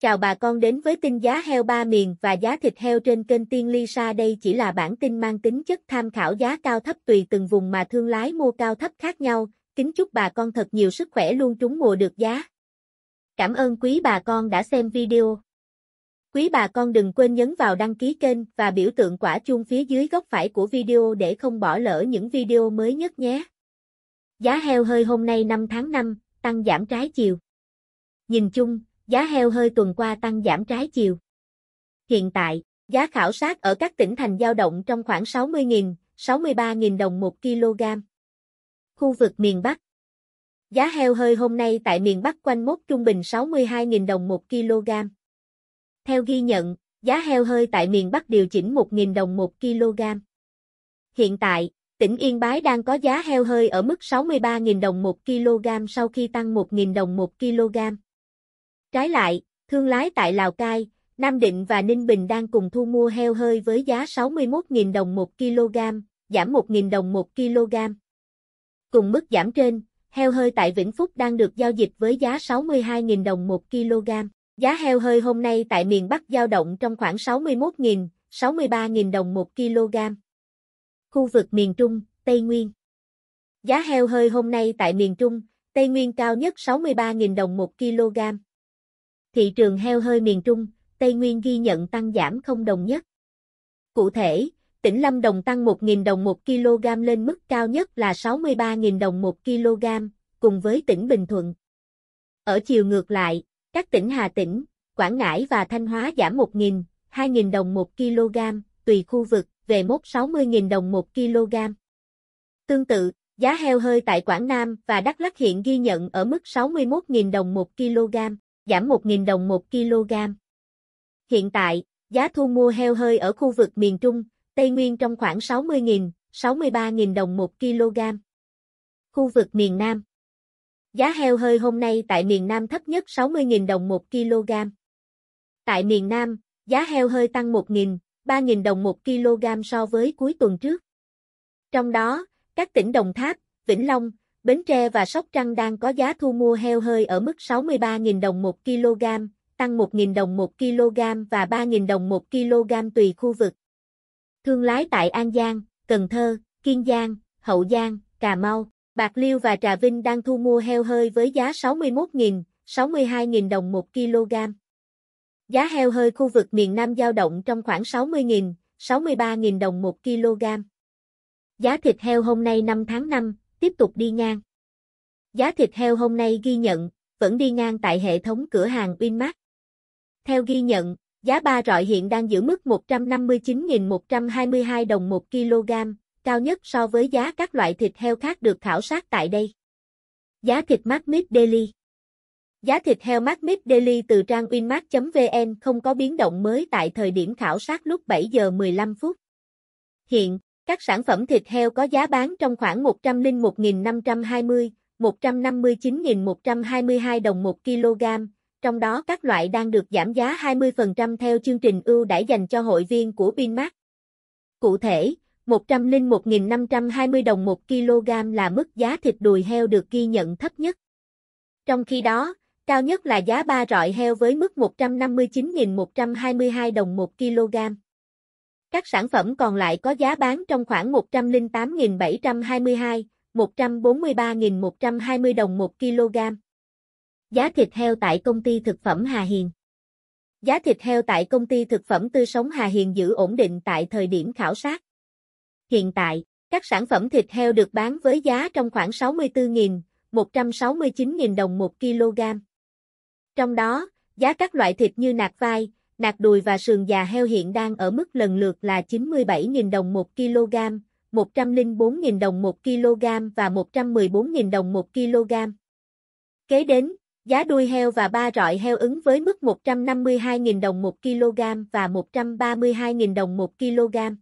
Chào bà con đến với tin giá heo ba miền và giá thịt heo trên kênh Tiên Lisa đây chỉ là bản tin mang tính chất tham khảo giá cao thấp tùy từng vùng mà thương lái mua cao thấp khác nhau, kính chúc bà con thật nhiều sức khỏe luôn trúng mùa được giá. Cảm ơn quý bà con đã xem video. Quý bà con đừng quên nhấn vào đăng ký kênh và biểu tượng quả chuông phía dưới góc phải của video để không bỏ lỡ những video mới nhất nhé. Giá heo hơi hôm nay 5 tháng 5, tăng giảm trái chiều. Nhìn chung, giá heo hơi tuần qua tăng giảm trái chiều. Hiện tại, giá khảo sát ở các tỉnh thành giao động trong khoảng 60.000, 63.000 đồng 1 kg. Khu vực miền Bắc Giá heo hơi hôm nay tại miền Bắc quanh mốc trung bình 62.000 đồng 1 kg. Theo ghi nhận, giá heo hơi tại miền Bắc điều chỉnh 1.000 đồng 1 kg. Hiện tại, tỉnh Yên Bái đang có giá heo hơi ở mức 63.000 đồng 1 kg sau khi tăng 1.000 đồng 1 kg. Trái lại, thương lái tại Lào Cai, Nam Định và Ninh Bình đang cùng thu mua heo hơi với giá 61.000 đồng 1 kg, giảm 1.000 đồng 1 kg. Cùng mức giảm trên, heo hơi tại Vĩnh Phúc đang được giao dịch với giá 62.000 đồng 1 kg. Giá heo hơi hôm nay tại miền Bắc giao động trong khoảng 61.000, 63.000 đồng 1 kg. Khu vực miền Trung, Tây Nguyên. Giá heo hơi hôm nay tại miền Trung, Tây Nguyên cao nhất 63.000 đồng 1 kg thị trường heo hơi miền Trung, Tây Nguyên ghi nhận tăng giảm không đồng nhất. Cụ thể, tỉnh Lâm Đồng tăng 1.000 đồng 1 kg lên mức cao nhất là 63.000 đồng 1 kg, cùng với tỉnh Bình Thuận. Ở chiều ngược lại, các tỉnh Hà Tĩnh, Quảng Ngãi và Thanh Hóa giảm 1.000, 2.000 đồng 1 kg, tùy khu vực, về mốc 60.000 đồng 1 kg. Tương tự, giá heo hơi tại Quảng Nam và Đắk Lắk hiện ghi nhận ở mức 61.000 đồng 1 kg giảm 1.000 đồng 1 kg. Hiện tại, giá thu mua heo hơi ở khu vực miền Trung, Tây Nguyên trong khoảng 60.000, 63.000 đồng 1 kg. Khu vực miền Nam Giá heo hơi hôm nay tại miền Nam thấp nhất 60.000 đồng 1 kg. Tại miền Nam, giá heo hơi tăng 1.000, 3.000 đồng 1 kg so với cuối tuần trước. Trong đó, các tỉnh Đồng Tháp, Vĩnh Long, Bến Tre và Sóc Trăng đang có giá thu mua heo hơi ở mức 63.000 đồng 1 kg, tăng 1.000 đồng 1 kg và 3.000 đồng 1 kg tùy khu vực. Thương lái tại An Giang, Cần Thơ, Kiên Giang, Hậu Giang, Cà Mau, Bạc Liêu và Trà Vinh đang thu mua heo hơi với giá 61.000, 62.000 đồng 1 kg. Giá heo hơi khu vực miền Nam dao động trong khoảng 60.000, 63.000 đồng 1 kg. Giá thịt heo hôm nay 5 tháng 5, tiếp tục đi ngang. Giá thịt heo hôm nay ghi nhận, vẫn đi ngang tại hệ thống cửa hàng Winmart. Theo ghi nhận, giá ba rọi hiện đang giữ mức 159.122 đồng 1 kg, cao nhất so với giá các loại thịt heo khác được khảo sát tại đây. Giá thịt mát mít Daily Giá thịt heo mát mít Daily từ trang winmart.vn không có biến động mới tại thời điểm khảo sát lúc 7 giờ 15 phút. Hiện, các sản phẩm thịt heo có giá bán trong khoảng 101.520, 159.122 đồng 1 kg, trong đó các loại đang được giảm giá 20% theo chương trình ưu đãi dành cho hội viên của Vinmart. Cụ thể, 101.520 đồng 1 kg là mức giá thịt đùi heo được ghi nhận thấp nhất. Trong khi đó, cao nhất là giá ba rọi heo với mức 159.122 đồng 1 kg. Các sản phẩm còn lại có giá bán trong khoảng 108.722, 143.120 đồng 1 kg. Giá thịt heo tại công ty thực phẩm Hà Hiền Giá thịt heo tại công ty thực phẩm tươi sống Hà Hiền giữ ổn định tại thời điểm khảo sát. Hiện tại, các sản phẩm thịt heo được bán với giá trong khoảng 64.000, 169.000 đồng 1 kg. Trong đó, giá các loại thịt như nạc vai, Nạc đùi và sườn già heo hiện đang ở mức lần lượt là 97.000 đồng 1 kg, 104.000 đồng 1 kg và 114.000 đồng 1 kg. Kế đến, giá đuôi heo và ba rọi heo ứng với mức 152.000 đồng 1 kg và 132.000 đồng 1 kg.